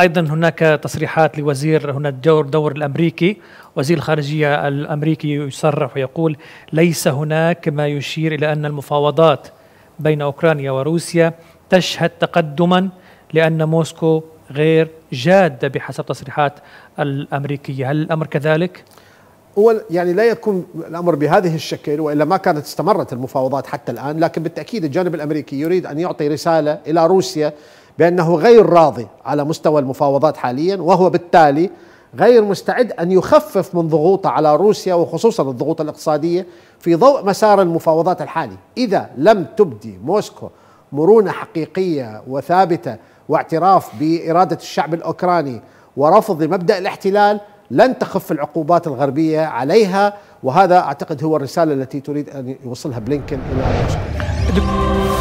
ايضا هناك تصريحات لوزير هنا الدور دور الامريكي وزير الخارجيه الامريكي يصرح ويقول ليس هناك ما يشير الى ان المفاوضات بين اوكرانيا وروسيا تشهد تقدما لان موسكو غير جاده بحسب تصريحات الامريكيه، هل الامر كذلك؟ هو يعني لا يكون الامر بهذه الشكل والا ما كانت استمرت المفاوضات حتى الان، لكن بالتاكيد الجانب الامريكي يريد ان يعطي رساله الى روسيا بأنه غير راضي على مستوى المفاوضات حاليا وهو بالتالي غير مستعد أن يخفف من ضغوطه على روسيا وخصوصا الضغوط الاقتصادية في ضوء مسار المفاوضات الحالي إذا لم تبدي موسكو مرونة حقيقية وثابتة واعتراف بإرادة الشعب الأوكراني ورفض مبدأ الاحتلال لن تخف العقوبات الغربية عليها وهذا أعتقد هو الرسالة التي تريد أن يوصلها بلينكن إلى موسكو